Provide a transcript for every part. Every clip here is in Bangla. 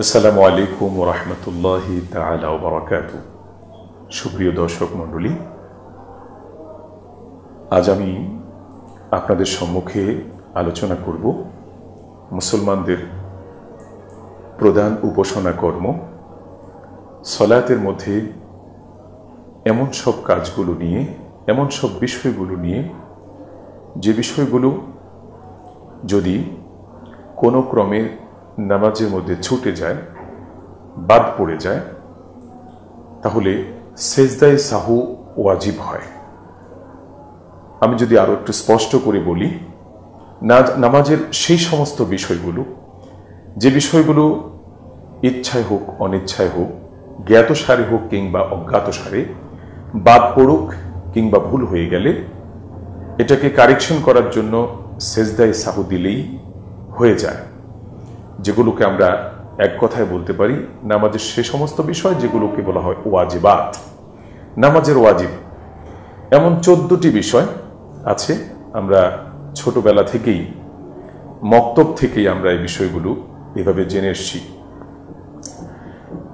আসসালামু আলাইকুম রহমতুল্লাহ তালা বারাকাত সুপ্রিয় দর্শক মণ্ডলী আজ আমি আপনাদের সম্মুখে আলোচনা করব মুসলমানদের প্রধান উপাসনা কর্ম সলাতের মধ্যে এমন সব কাজগুলো নিয়ে এমন সব বিষয়গুলো নিয়ে যে বিষয়গুলো যদি কোনো ক্রমে নামাজের মধ্যে ছুটে যায় বাদ পড়ে যায় তাহলে সেজদাই সাহু ওয়াজিব হয় আমি যদি আরও একটু স্পষ্ট করে বলি নামাজের সেই সমস্ত বিষয়গুলো যে বিষয়গুলো ইচ্ছায় হোক অনিচ্ছায় হোক জ্ঞাতসারে হোক কিংবা অজ্ঞাতসারে বাদ পড়ুক কিংবা ভুল হয়ে গেলে এটাকে কারেকশন করার জন্য সেজদাই সাহু দিলেই হয়ে যায় যেগুলোকে আমরা এক কথায় বলতে পারি নামাজের সে সমস্ত বিষয় যেগুলোকে বলা হয় ওয়াজিবাত নামাজের ওয়াজিব এমন চোদ্দটি বিষয় আছে আমরা ছোটবেলা থেকেই মক্তব থেকেই আমরা এই বিষয়গুলো এভাবে জেনে এসছি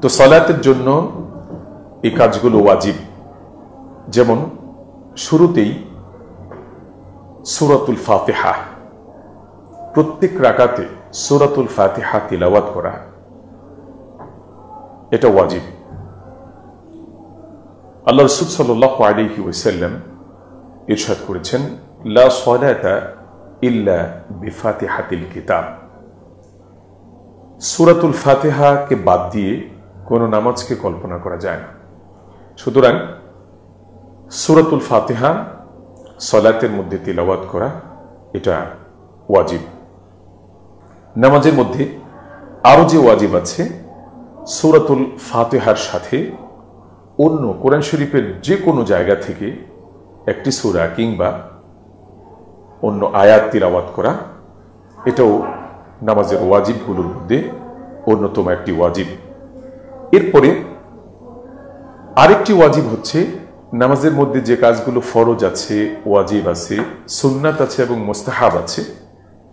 তো সলাতের জন্য এই কাজগুলো ওয়াজিব যেমন শুরুতেই সুরতুল ফাতেহা প্রত্যেক রাকাতে সুরাতুল ফাতিহা তিলাওয়াত করা এটা ওয়াজিব আল্লাহ রসুল সাল্লাহ আলিহি ওসাল্লাম ইরশাদ করেছেন লা সলাতা ইল্লা বিফাতিহাতিল কিতাব সুরাতুল ফাতেহাকে বাদ দিয়ে কোনো নামাজকে কল্পনা করা যায় না সুতরাং সুরাতুল ফাতেহা সলাতের মধ্যে তিলাওয়াত করা এটা ওয়াজিব নামাজের মধ্যে আরও যে ওয়াজিব আছে সৌরাতুল ফাতেহার সাথে অন্য কোরআন শরীফের যে কোনো জায়গা থেকে একটি সুরা কিংবা অন্য আয়াত তিলাওয়াত করা এটাও নামাজের ওয়াজিবগুলোর মধ্যে অন্যতম একটি ওয়াজিব এরপরে আরেকটি ওয়াজিব হচ্ছে নামাজের মধ্যে যে কাজগুলো ফরজ আছে ওয়াজিব আছে সুন্নাত আছে এবং মোস্তাহাব আছে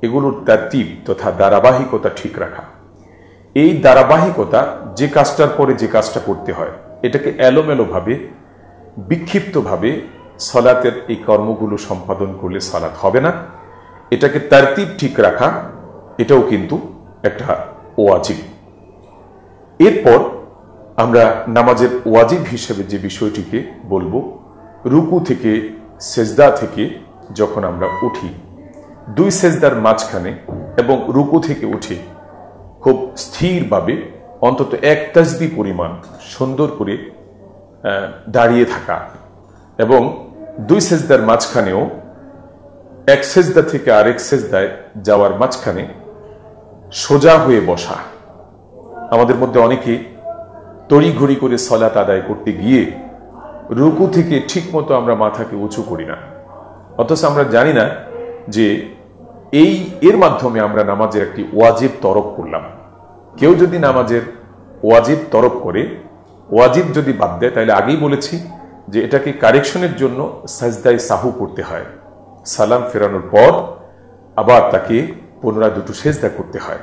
এগুলোর তারতিব তথা ধারাবাহিকতা ঠিক রাখা এই ধারাবাহিকতা যে কাজটার পরে যে কাজটা করতে হয় এটাকে এলোমেলোভাবে বিক্ষিপ্তভাবে সলাতের এই কর্মগুলো সম্পাদন করলে সলাত হবে না এটাকে তারতিব ঠিক রাখা এটাও কিন্তু একটা ওয়াজিব এরপর আমরা নামাজের ওয়াজিব হিসেবে যে বিষয়টিকে বলবো রুকু থেকে সেজদা থেকে যখন আমরা উঠি দুই সেজদার মাঝখানে এবং রুকু থেকে উঠে খুব স্থিরভাবে অন্তত এক তাজদি পরিমাণ সুন্দর করে দাঁড়িয়ে থাকা এবং দুই সেজদার মাঝখানেও এক সেজদা থেকে আরেক সেজদায় যাওয়ার মাঝখানে সোজা হয়ে বসা আমাদের মধ্যে অনেকে তড়িঘড়ি করে সলাত আদায় করতে গিয়ে রুকু থেকে ঠিকমতো আমরা মাথাকে উঁচু করি না অথচ আমরা জানি না যে এই এর মাধ্যমে আমরা নামাজের একটি ওয়াজিব তরফ করলাম কেউ যদি নামাজের ওয়াজিব তরফ করে ওয়াজিব যদি বাদ দেয় তাহলে আগেই বলেছি যে এটাকে কারেকশনের জন্য সাজদায় সাহু করতে হয় সালাম ফেরানোর পর আবার তাকে পুনরায় দুটো সেজদা করতে হয়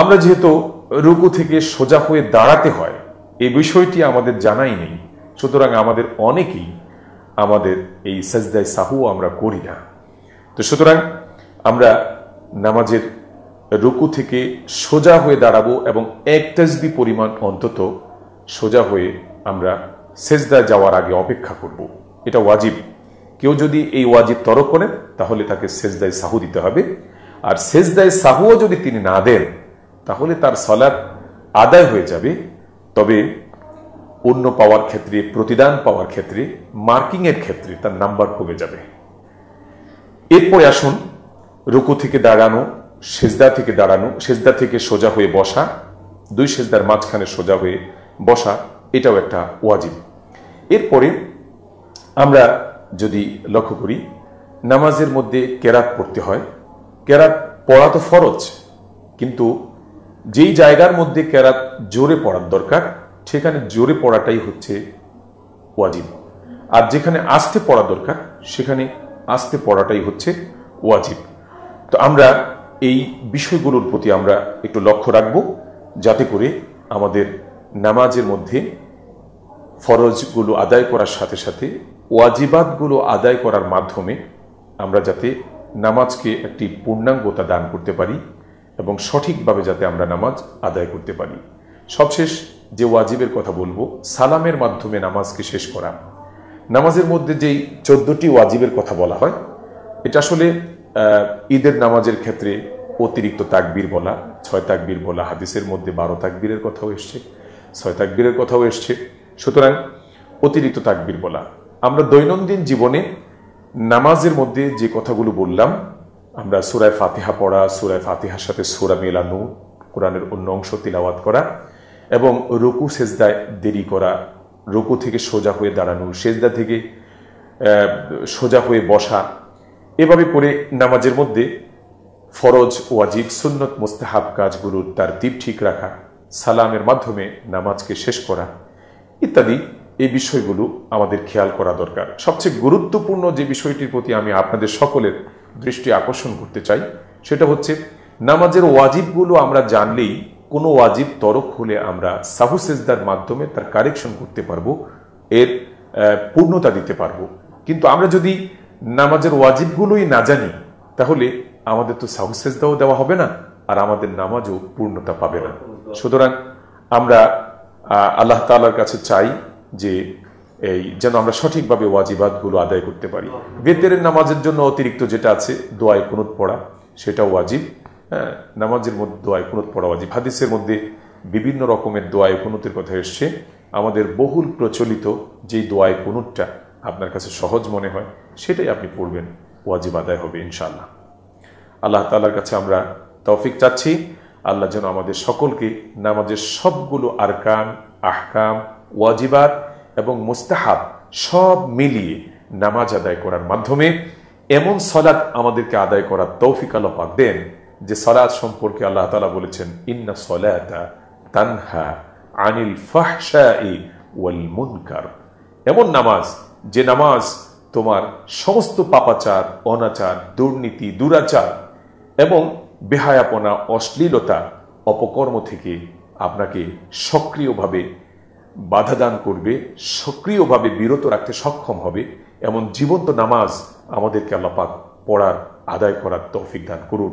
আমরা যেহেতু রুকু থেকে সোজা হয়ে দাঁড়াতে হয় এই বিষয়টি আমাদের জানাই নেই সুতরাং আমাদের অনেকেই আমাদের এই সাজদায় সাহু আমরা করি না তো সুতরাং আমরা নামাজের রুকু থেকে সোজা হয়ে দাঁড়াবো এবং এক তাজদি পরিমাণ অন্তত সোজা হয়ে আমরা সেজদা যাওয়ার আগে অপেক্ষা করব। এটা ওয়াজিব কেউ যদি এই ওয়াজিব তরক করেন তাহলে তাকে সেজদায় সাহু দিতে হবে আর সেজদায় সাহুও যদি তিনি না দেন তাহলে তার সলাদ আদায় হয়ে যাবে তবে অন্য পাওয়ার ক্ষেত্রে প্রতিদান পাওয়ার ক্ষেত্রে মার্কিংয়ের ক্ষেত্রে তার নাম্বার কমে যাবে এরপরে আসুন রুকু থেকে দাঁড়ানো সেজদা থেকে দাঁড়ানো সেজদা থেকে সোজা হয়ে বসা দুই সেজদার মাঝখানে সোজা হয়ে বসা এটাও একটা ওয়াজিব এরপরে আমরা যদি লক্ষ্য করি নামাজের মধ্যে কেরাত পড়তে হয় কেরাত পড়া তো ফরজ কিন্তু যেই জায়গার মধ্যে কেরাত জোরে পড়ার দরকার সেখানে জোরে পড়াটাই হচ্ছে ওয়াজিব আর যেখানে আসতে পড়া দরকার সেখানে আস্তে পড়াটাই হচ্ছে ওয়াজিব তো আমরা এই বিষয়গুলোর প্রতি আমরা একটু লক্ষ্য রাখব যাতে করে আমাদের নামাজের মধ্যে ফরজগুলো আদায় করার সাথে সাথে ওয়াজিবাদগুলো আদায় করার মাধ্যমে আমরা যাতে নামাজকে একটি পূর্ণাঙ্গতা দান করতে পারি এবং সঠিকভাবে যাতে আমরা নামাজ আদায় করতে পারি সবশেষ যে ওয়াজিবের কথা বলবো সালামের মাধ্যমে নামাজকে শেষ করা নামাজের মধ্যে যেই চোদ্দটি ওয়াজিবের কথা বলা হয় এটা আসলে ঈদের নামাজের ক্ষেত্রে অতিরিক্ত তাকবীর বলা ছয় তাকবীর বলা হাদিসের মধ্যে বারো তাকবীরের কথাও এসছে ছয় তাকবীরের কথাও এসছে সুতরাং অতিরিক্ত তাকবীর বলা আমরা দৈনন্দিন জীবনে নামাজের মধ্যে যে কথাগুলো বললাম আমরা সুরায় ফাতিহা পড়া সুরায় ফাতিহার সাথে সুরা মেলানু কোরআনের অন্য অংশ তিলাওয়াত করা এবং রুকু সেজদায় দেরি করা রুকু থেকে সোজা হয়ে দাঁড়ানো সেজদা থেকে সোজা হয়ে বসা এভাবে করে নামাজের মধ্যে ফরজ ওয়াজিব সুন্নত মোস্তাহাব কাজগুলোর তার দ্বীপ ঠিক রাখা সালামের মাধ্যমে নামাজকে শেষ করা ইত্যাদি এই বিষয়গুলো আমাদের খেয়াল করা দরকার সবচেয়ে গুরুত্বপূর্ণ যে বিষয়টির প্রতি আমি আপনাদের সকলের দৃষ্টি আকর্ষণ করতে চাই সেটা হচ্ছে নামাজের ওয়াজিবগুলো আমরা জানলেই কোনো ওয়াজিব তরক হলে আমরা সাহু সেজদার মাধ্যমে তার কারেকশন করতে পারবো এর পূর্ণতা দিতে পারবো কিন্তু আমরা যদি নামাজের ওয়াজিবগুলোই না জানি তাহলে আমাদের তো সাহু সেজদাও দেওয়া হবে না আর আমাদের নামাজও পূর্ণতা পাবে না সুতরাং আমরা আল্লাহ তালার কাছে চাই যে এই যেন আমরা সঠিকভাবে ওয়াজিবাদগুলো আদায় করতে পারি বেতের নামাজের জন্য অতিরিক্ত যেটা আছে দোয়ায় কুনুত পড়া সেটাও ওয়াজিব হ্যাঁ নামাজের মধ্যে দোয়ায় কুনুত পড়া ওয়াজিব হাদিসের মধ্যে বিভিন্ন রকমের দোয়ায় কুনুতের কথা এসছে আমাদের বহুল প্রচলিত যেই দোয়ায় কুনুতটা আপনার কাছে সহজ মনে হয় সেটাই আপনি পড়বেন ওয়াজিব আদায় হবে ইনশাল্লাহ আল্লাহ তালার কাছে আমরা তৌফিক চাচ্ছি আল্লাহ যেন আমাদের সকলকে নামাজের সবগুলো আরকান আহকাম ওয়াজিবাদ এবং মুস্তাহাব সব মিলিয়ে নামাজ আদায় করার মাধ্যমে এমন সলাদ আমাদেরকে আদায় করার তৌফিক আল্লাহ পাক দেন যে সলাদ সম্পর্কে আল্লাহ তালা বলেছেন ইন্না সলাতা তানহা আনিল ফাহসা মুনকার এমন নামাজ যে নামাজ তোমার সমস্ত পাপাচার অনাচার দুর্নীতি দুরাচার এবং বেহায়াপনা অশ্লীলতা অপকর্ম থেকে আপনাকে সক্রিয়ভাবে বাধাদান করবে সক্রিয়ভাবে বিরত রাখতে সক্ষম হবে এমন জীবন্ত নামাজ আমাদেরকে আল্লাপাক পড়ার আদায় করার তৌফিক দান করুন